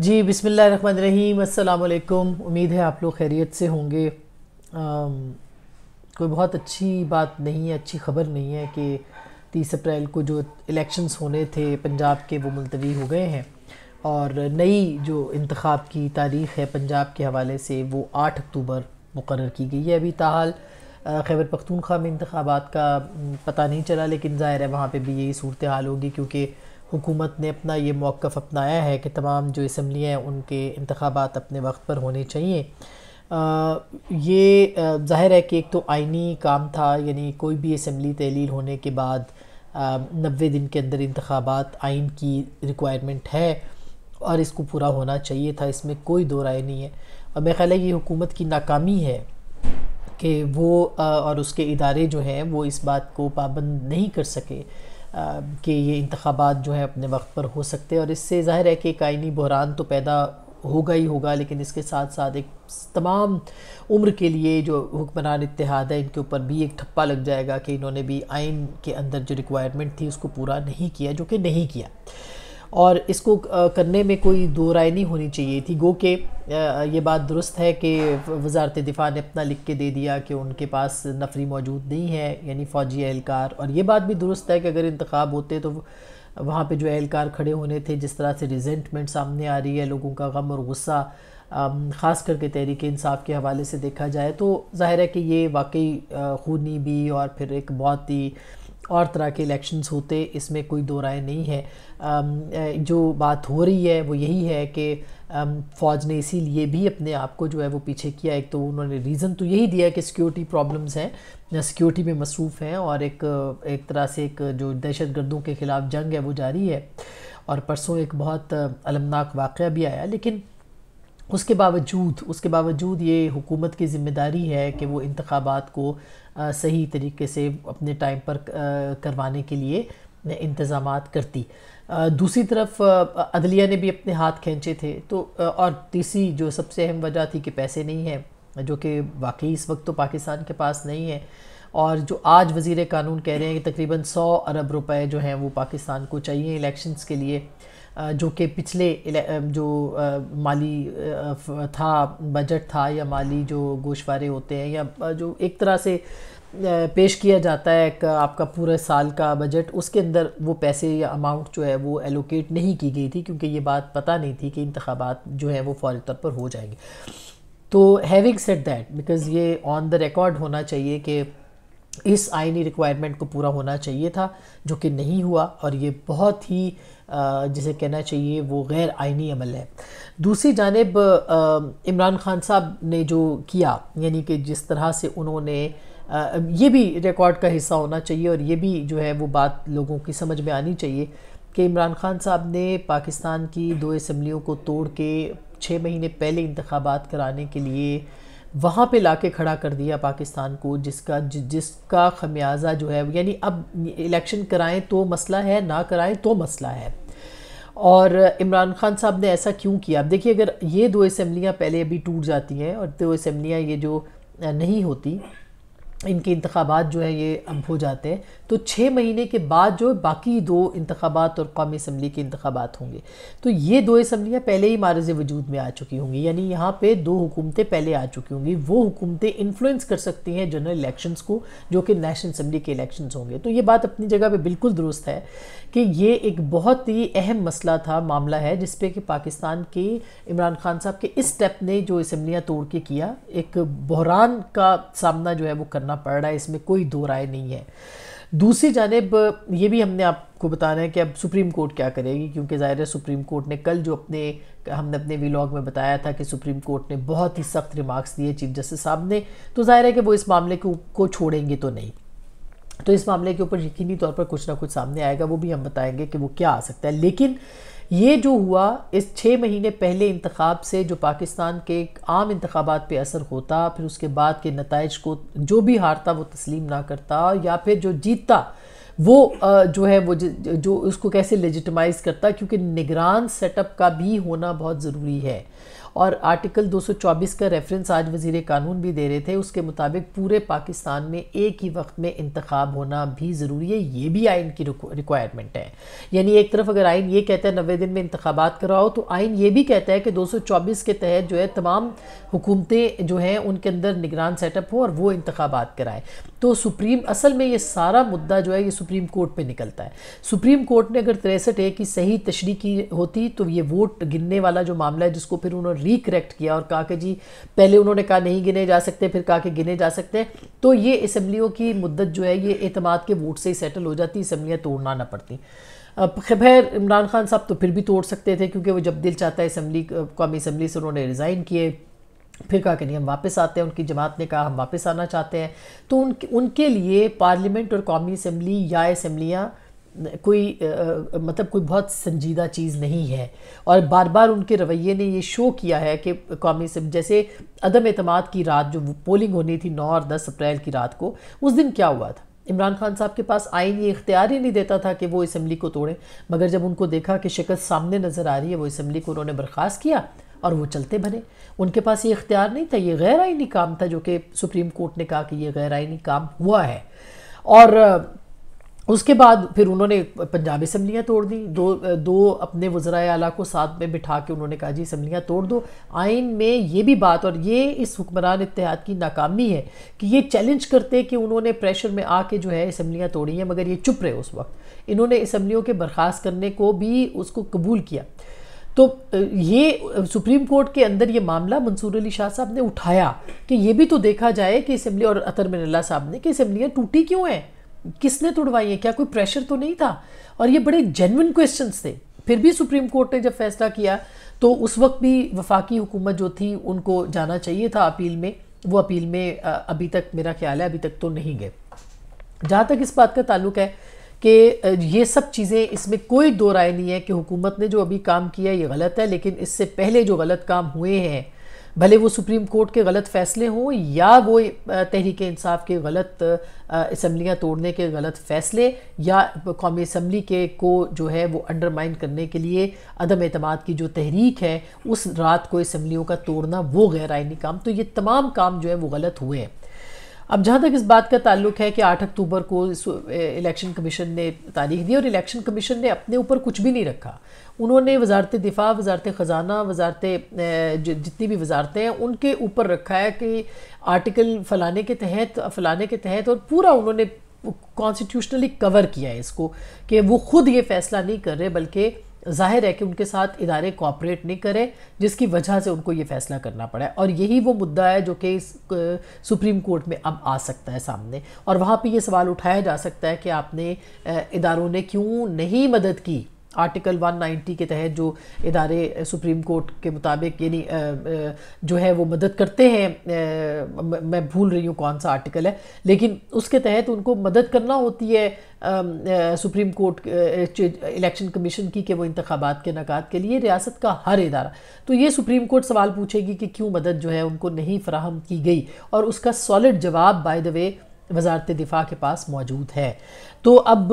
जी रहीम अल्लाम उम्मीद है आप लोग खैरियत से होंगे कोई बहुत अच्छी बात नहीं है अच्छी खबर नहीं है कि तीस अप्रैल को जो इलेक्शंस होने थे पंजाब के वो मुलतवी हो गए हैं और नई जो इंतखब की तारीख़ है पंजाब के हवाले से वो आठ अक्टूबर मुकर की गई है अभी ताहाल खैबर पखतूनख्वा में इंतबात का पता नहीं चला लेकिन ज़ाहिर है वहाँ पर भी यही सूरत हाल होगी क्योंकि हुकूमत ने अपना ये मौक़ अपनाया है कि तमाम जो इसम्बलियाँ हैं उनके इंतबात अपने वक्त पर होने चाहिए आ, ये ज़ाहिर है कि एक तो आइनी काम था यानी कोई भी इसम्बली तहलील होने के बाद नबे दिन के अंदर इंतबात आइन की रिक्वायरमेंट है और इसको पूरा होना चाहिए था इसमें कोई दो राय नहीं है और मेरा ख्याल है ये हुकूमत की नाकामी है कि वो और उसके इदारे जो हैं वो इस बात को पाबंद नहीं कर सके कि ये इंतबात जो है अपने वक्त पर हो सकते हैं और इससे ज़ाहिर है कि एक आइनी बहरान तो पैदा होगा ही होगा लेकिन इसके साथ साथ एक तमाम उम्र के लिए जो हुक्मरान इतिहाद है इनके ऊपर भी एक ठप्पा लग जाएगा कि इन्होंने भी आइन के अंदर जो रिक्वायरमेंट थी उसको पूरा नहीं किया जो कि नहीं किया और इसको करने में कोई दो राय नहीं होनी चाहिए थी गो के ये बात दुरुस्त है कि वजारत दिफा ने अपना लिख के दे दिया कि उनके पास नफरी मौजूद नहीं है यानी फ़ौजी एहलकार और ये बात भी दुरुस्त है कि अगर इंतखब होते तो वहाँ पे जो एहलकार खड़े होने थे जिस तरह से रिजेंटमेंट सामने आ रही है लोगों का गम और गुस्सा ख़ास करके तहरीक इंसाफ के हवाले से देखा जाए तो ज़ाहिर है कि ये वाकई खूनी भी और फिर एक बहुत ही और तरह के इलेक्शंस होते इसमें कोई दो राय नहीं है जो बात हो रही है वो यही है कि फ़ौज ने इसीलिए भी अपने आप को जो है वो पीछे किया एक तो उन्होंने रीज़न तो यही दिया कि सिक्योरिटी प्रॉब्लम्स हैं सिक्योरिटी में मसरूफ़ हैं और एक एक तरह से एक जो दहशत के ख़िलाफ़ जंग है वो जारी है और परसों एक बहुत अलमनाक वाक़ भी आया लेकिन उसके बावजूद उसके बावजूद ये हुकूमत की ज़िम्मेदारी है कि वो इंतबात को सही तरीके से अपने टाइम पर करवाने के लिए इंतज़ाम करती दूसरी तरफ अदलिया ने भी अपने हाथ खींचे थे तो और तीसरी जो सबसे अहम वजह थी कि पैसे नहीं हैं जो कि वाकई इस वक्त तो पाकिस्तान के पास नहीं है और जो आज वज़ी कानून कह रहे हैं कि तकरीबन सौ अरब रुपए जो हैं वो पाकिस्तान को चाहिए इलेक्शंस के लिए जो कि पिछले जो माली था बजट था या माली जो गोशवारे होते हैं या जो एक तरह से पेश किया जाता है एक आपका पूरे साल का बजट उसके अंदर वो पैसे या अमाउंट जो है वो एलोकेट नहीं की गई थी क्योंकि ये बात पता नहीं थी कि इंतबात जो हैं वो फौरी तौर पर हो जाएंगे तो हैविंग सेट दैट बिकॉज़ ये ऑन द रिकॉर्ड होना चाहिए कि इस आइनी रिक्वायरमेंट को पूरा होना चाहिए था जो कि नहीं हुआ और ये बहुत ही जिसे कहना चाहिए वो गैर आइनी अमल है दूसरी जानब इमरान खान साहब ने जो किया यानी कि जिस तरह से उन्होंने ये भी रिकॉर्ड का हिस्सा होना चाहिए और ये भी जो है वो बात लोगों की समझ में आनी चाहिए कि इमरान खान साहब ने पाकिस्तान की दो इसम्बलियों को तोड़ के छः महीने पहले इंतबात कराने के लिए वहाँ पे लाके खड़ा कर दिया पाकिस्तान को जिसका ज, जिसका खमियाजा जो है यानी अब इलेक्शन कराएं तो मसला है ना कराएं तो मसला है और इमरान खान साहब ने ऐसा क्यों किया अब देखिए अगर ये दो असम्बलियाँ पहले अभी टूट जाती हैं और दो असम्बलियाँ ये जो नहीं होती इनके इंतबात जो है ये हो जाते हैं तो छः महीने के बाद जो बाकी दो इंतबात और कौमी इसम्बली के इंतबात होंगे तो ये दो इसम्बलियाँ पहले ही मारज वजूद में आ चुकी होंगी यानी यहाँ पे दो हुकूमतें पहले आ चुकी होंगी वो हुकूमतें इन्फ्लुएंस कर सकती हैं जनरल इलेक्शंस को जो कि नेशनल असम्बली के इलेक्शन होंगे तो ये बात अपनी जगह पर बिल्कुल दुरुस्त है कि ये एक बहुत ही अहम मसला था मामला है जिसपे कि पाकिस्तान के इमरान खान साहब के इस स्टेप ने जो इसम्बलियाँ तोड़ के किया एक बहरान का सामना जो है वो करना करना पड़ रहा है इसमें कोई दो राय नहीं है दूसरी जानब ये भी हमने आपको बताना है कि अब सुप्रीम कोर्ट क्या करेगी क्योंकि ज़ाहिर है सुप्रीम कोर्ट ने कल जो अपने हमने अपने व्लॉग में बताया था कि सुप्रीम कोर्ट ने बहुत ही सख्त रिमार्क्स दिए चीफ जस्टिस साहब ने तो ज़ाहिर है कि वो इस मामले को को छोड़ेंगे तो नहीं तो इस मामले के ऊपर यकीनी तौर पर कुछ ना कुछ सामने आएगा वो भी हम बताएंगे कि वो क्या आ सकता है लेकिन ये जो हुआ इस छः महीने पहले इंतखब से जो पाकिस्तान के आम इंतबात पर असर होता फिर उसके बाद के नतज को जो भी हारता वो तस्लीम ना करता या फिर जो जीतता वो जो है वो जो उसको कैसे लेजिटमाइज़ करता क्योंकि निगरान सेटअप का भी होना बहुत ज़रूरी है और आर्टिकल 224 का रेफरेंस आज वजीर कानून भी दे रहे थे उसके मुताबिक पूरे पाकिस्तान में एक ही वक्त में इंतखब होना भी ज़रूरी है ये भी आइन की रिक्वायरमेंट है यानी एक तरफ अगर आइन ये कहता है नबे दिन में इंतबात कराओ तो आइन ये भी कहता है कि दो के तहत जो है तमाम हुकूमतें जो हैं उनके अंदर निगरान सेटअप हो और वो इंतबात कराएँ तो सुप्रीम असल में ये सारा मुद्दा जो है ये सुप्रीम कोर्ट पे निकलता है सुप्रीम कोर्ट ने अगर तिरसठ ए की सही तशरी की होती तो ये वोट गिनने वाला जो मामला है जिसको फिर उन्होंने रिकरेक्ट किया और कहा कि जी पहले उन्होंने कहा नहीं गिने जा सकते फिर कहा कि गिने जा सकते हैं तो ये असम्बलियों की मुद्दत जो है ये अतमाद के वोट से ही सेटल हो जाती असम्बलियाँ तोड़ना ना पड़ती अब खैर इमरान खान साहब तो फिर भी तोड़ सकते थे क्योंकि वो जब दिल चाहता है असम्बली कौमी असम्बली से उन्होंने रिज़ाइन किए फिर कहा कि नहीं हम वापस आते हैं उनकी जमात ने कहा हम वापस आना चाहते हैं तो उन उनके लिए पार्लियामेंट और कौमी असम्बली या असम्बलियाँ कोई आ, मतलब कोई बहुत संजीदा चीज़ नहीं है और बार बार उनके रवैये ने ये शो किया है कि कौमी से जैसे अदम अतमाद की रात जो पोलिंग होनी थी नौ और दस अप्रैल की रात को उस दिन क्या हुआ था इमरान खान साहब के पास आइन ये इख्तियार ही नहीं देता था कि वो इसम्बली को तोड़ें मगर जब उनको देखा कि शिकस्त सामने नज़र आ रही है वो इसम्बली को उन्होंने बर्खास्त किया और वो चलते बने उनके पास ये इख्तियार नहीं था ये गैर आइनी काम था जो कि सुप्रीम कोर्ट ने कहा कि ये गैर आइनी काम हुआ है और उसके बाद फिर उन्होंने पंजाबी असम्बलियाँ तोड़ दी दो दो अपने वज्रा अला को साथ में बिठा के उन्होंने कहा जी असम्बलियाँ तोड़ दो आइन में ये भी बात और ये इस हुक्मरान इतिहाद की नाकामी है कि ये चैलेंज करते कि उन्होंने प्रेशर में आके जो है असम्बलियाँ तोड़ी हैं मगर ये चुप रहे उस वक्त इन्होंने असम्बलियों के बर्खास्त करने को भी उसको कबूल किया तो ये सुप्रीम कोर्ट के अंदर ये मामला मंसूर अली शाह साहब ने उठाया कि ये भी तो देखा जाए कि असम्बली और अतर मिनल्ला साहब ने कि असम्बलियाँ टूटी क्यों हैं किसने तोड़वाई है क्या कोई प्रेशर तो नहीं था और ये बड़े जेनविन क्वेश्चन थे फिर भी सुप्रीम कोर्ट ने जब फैसला किया तो उस वक्त भी वफाकी हुकूमत जो थी उनको जाना चाहिए था अपील में वो अपील में अभी तक मेरा ख्याल है अभी तक तो नहीं गए जहाँ तक इस बात का ताल्लुक है कि ये सब चीज़ें इसमें कोई दो राय नहीं है कि हुकूमत ने जो अभी काम किया ये गलत है लेकिन इससे पहले जो गलत काम हुए हैं भले वो सुप्रीम कोर्ट के गलत फैसले हों या वो तहरीक इंसाफ के गलत इसम्बलियाँ तोड़ने के गलत फैसले या कौमी इसम्बली के को जो है वो अंडरमाइन करने के लिए अदम अतमाद की जो तहरीक है उस रात को इसम्बलियों का तोड़ना वो गैर आइनी काम तो ये तमाम काम जो है वो गलत हुए हैं अब जहाँ तक इस बात का ताल्लुक है कि 8 अक्टूबर को इस इलेक्शन कमीशन ने तारीख दी और इलेक्शन कमीशन ने अपने ऊपर कुछ भी नहीं रखा उन्होंने वजारत दिफा वजारत ख़जाना वजारत जितनी भी वजारतें हैं उनके ऊपर रखा है कि आर्टिकल फलाने के तहत फलाने के तहत और पूरा उन्होंने कॉन्स्टिट्यूशनली कवर किया है इसको कि वो खुद ये फैसला नहीं कर रहे बल्कि जाहिर है कि उनके साथ इदारे कॉपरेट नहीं करें जिसकी वजह से उनको ये फैसला करना पड़ा है और यही वो मुद्दा है जो कि सुप्रीम कोर्ट में अब आ सकता है सामने और वहाँ पे ये सवाल उठाया जा सकता है कि आपने इदारों ने क्यों नहीं मदद की आर्टिकल 190 के तहत जो इदारे सुप्रीम कोर्ट के मुताबिक यानी जो है वो मदद करते हैं मैं भूल रही हूँ कौन सा आर्टिकल है लेकिन उसके तहत उनको मदद करना होती है सुप्रीम कोर्ट इलेक्शन कमीशन की कि वो इंतबात के नकात के लिए रियासत का हर इदारा तो ये सुप्रीम कोर्ट सवाल पूछेगी कि क्यों मदद जो है उनको नहीं फ्राहम की गई और उसका सॉलिड जवाब बाय द वे वजारत दिफा के पास मौजूद है तो अब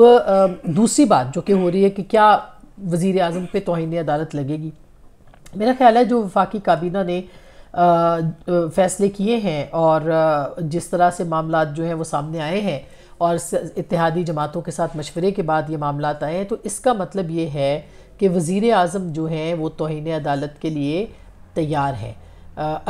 दूसरी बात जो कि हो रही है कि क्या वज़ी अजम पर तोहन अदालत लगेगी मेरा ख्याल है जो वफाकी काबीना ने फ़ैसले किए हैं और जिस तरह से मामला जो हैं वो सामने आए हैं और इतिहादी जमातों के साथ मशवरे के बाद ये मामला आए हैं तो इसका मतलब ये है कि वज़ी अजम जो हैं वो तोहन अदालत के लिए तैयार हैं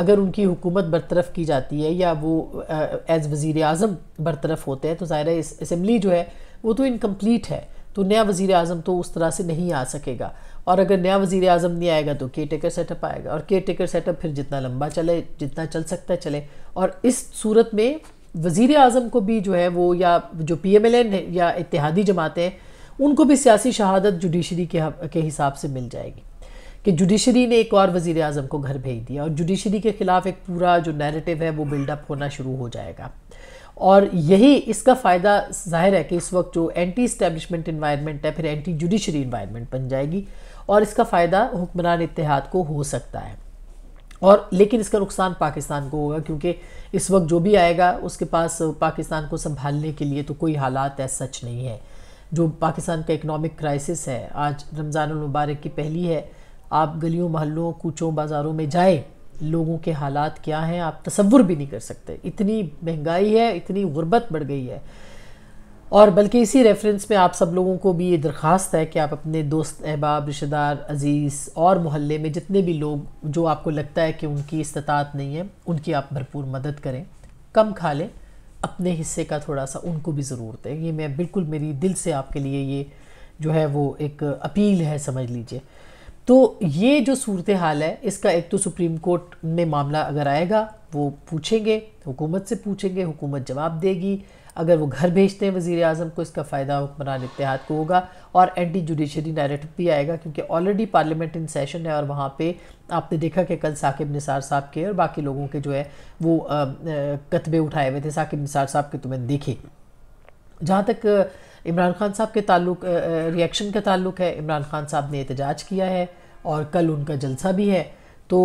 अगर उनकी हुकूमत बरतरफ की जाती है या वो एज़ वज़ी अजम बरतरफ होते हैं तो ज़ाहिर है इसम्बली जो है वो तो इनकम्प्लीट है तो नया वज़ी अजम तो उस तरह से नहीं आ सकेगा और अगर नया वज़ी अजम नहीं आएगा तो केयर टेकर सेटअप आएगा और केयर टेकर सेटअप फिर जितना लंबा चले जितना चल सकता है चले और इस सूरत में वज़ी अजम को भी जो है वो या जो पी एम एल एन या इतिहादी जमातें हैं उनको भी सियासी शहादत जुडिशरी के, के हिसाब से मिल जाएगी कि जुडिशरी ने एक और वज़ी अजम को घर भेज दिया और जुडिशरी के ख़िलाफ़ एक पूरा जो नैरेटिव है वो बिल्डअप होना शुरू हो जाएगा और यही इसका फ़ायदा जाहिर है कि इस वक्त जो एंटी इस्टेबलिशमेंट इन्वायरमेंट है फिर एंटी जुडिशरी इन्वायरमेंट बन जाएगी और इसका फ़ायदा हुक्मरान इतिहाद को हो सकता है और लेकिन इसका नुकसान पाकिस्तान को होगा क्योंकि इस वक्त जो भी आएगा उसके पास पाकिस्तान को संभालने के लिए तो कोई हालात है सच नहीं है जो पाकिस्तान का इकनॉमिक क्राइसिस है आज रमज़ान मुबारक की पहली है आप गलियों महलों कूचों बाज़ारों में जाएँ लोगों के हालात क्या हैं आप तस्वुर भी नहीं कर सकते इतनी महंगाई है इतनी गुर्बत बढ़ गई है और बल्कि इसी रेफरेंस में आप सब लोगों को भी ये दरख्वास्त है कि आप अपने दोस्त अहबाब रिश्तेदार अज़ीज़ और मोहल्ले में जितने भी लोग जो आपको लगता है कि उनकी इस्तात नहीं है उनकी आप भरपूर मदद करें कम खा लें अपने हिस्से का थोड़ा सा उनको भी ज़रूर दें ये मैं बिल्कुल मेरी दिल से आपके लिए ये जो है वो एक अपील है समझ लीजिए तो ये जो सूरत हाल है इसका एक तो सुप्रीम कोर्ट में मामला अगर आएगा वो पूछेंगे तो हुकूमत से पूछेंगे हुकूमत जवाब देगी अगर वो घर भेजते हैं वज़ी अजम को इसका फ़ायदा हुक्मरान इतिहाद को होगा और एंटी जुडिशरी नैरेटिव भी आएगा क्योंकि ऑलरेडी पार्लियामेंट इन सेशन है और वहाँ पे आपने देखा कि कल साकिब निसार साहब के और बाकी लोगों के जो है वो कतबे उठाए हुए थे साकिब निसार साहब के तुम्हें तो देखे जहाँ तक इमरान खान साहब के ताल्लुक रिएक्शन का ताल्लुक है इमरान खान साहब ने एहतजाज किया है और कल उनका जलसा भी है तो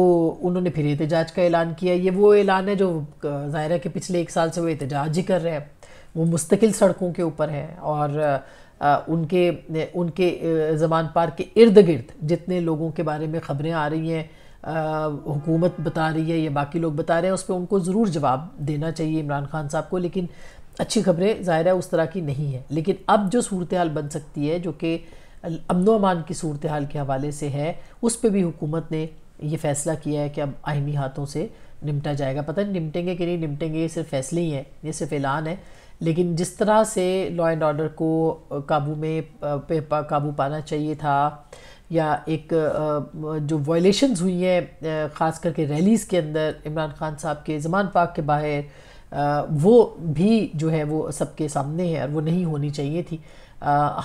उन्होंने फिर एहतजाज का ऐलान किया ये वो ऐलान है जो ज़ाहिर है कि पिछले एक साल से वो एहतजाज ही कर रहे हैं वो मुस्तकिल सड़कों के ऊपर हैं और आ, उनके उनके जमान पार के इर्द गिर्द जितने लोगों के बारे में खबरें आ रही हैं हुकूमत बता रही है या बाकी लोग बता रहे हैं उस पर उनको ज़रूर जवाब देना चाहिए इमरान खान साहब को लेकिन अच्छी खबरें ज़ाहिर है उस तरह की नहीं है लेकिन अब जो सूरत हाल बन सकती है जो कि अमन अमान की सूरत हाल के हवाले से है उस पर भी हुकूमत ने ये फ़ैसला किया है कि अब आइनी हाथों से निपटा जाएगा पता नहीं निमटेंगे कि नहीं निमटेंगे ये सिर्फ फैसले ही हैं ये सिर्फ ऐलान है लेकिन जिस तरह से लॉ एंड ऑर्डर को काबू में काबू पाना चाहिए था या एक जो वॉयलेशन हुई हैं ख़ास करके रैलीज़ के अंदर इमरान खान साहब के जमान पाक के बाहर वो भी जो है वो सबके सामने है और वो नहीं होनी चाहिए थी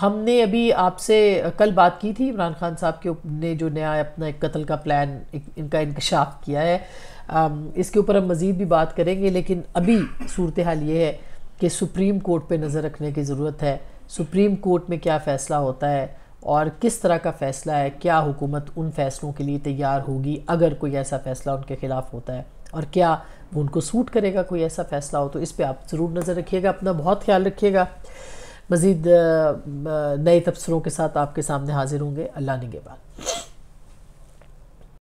हमने अभी आपसे कल बात की थी इमरान खान साहब के ने जो नया अपना एक कत्ल का प्लान इनका इंकशाफ किया है इसके ऊपर हम मज़ीद भी बात करेंगे लेकिन अभी सूरत हाल ये है कि सुप्रीम कोर्ट पे नज़र रखने की ज़रूरत है सुप्रीम कोर्ट में क्या फ़ैसला होता है और किस तरह का फ़ैसला है क्या हुकूमत उन फ़ैसलों के लिए तैयार होगी अगर कोई ऐसा फ़ैसला उनके ख़िलाफ़ होता है और क्या वो उनको सूट करेगा कोई ऐसा फैसला हो तो इस पर आप ज़रूर नज़र रखिएगा अपना बहुत ख्याल रखिएगा मज़ीद नए तबसरों के साथ आपके सामने हाजिर होंगे अल्लाह नगेबा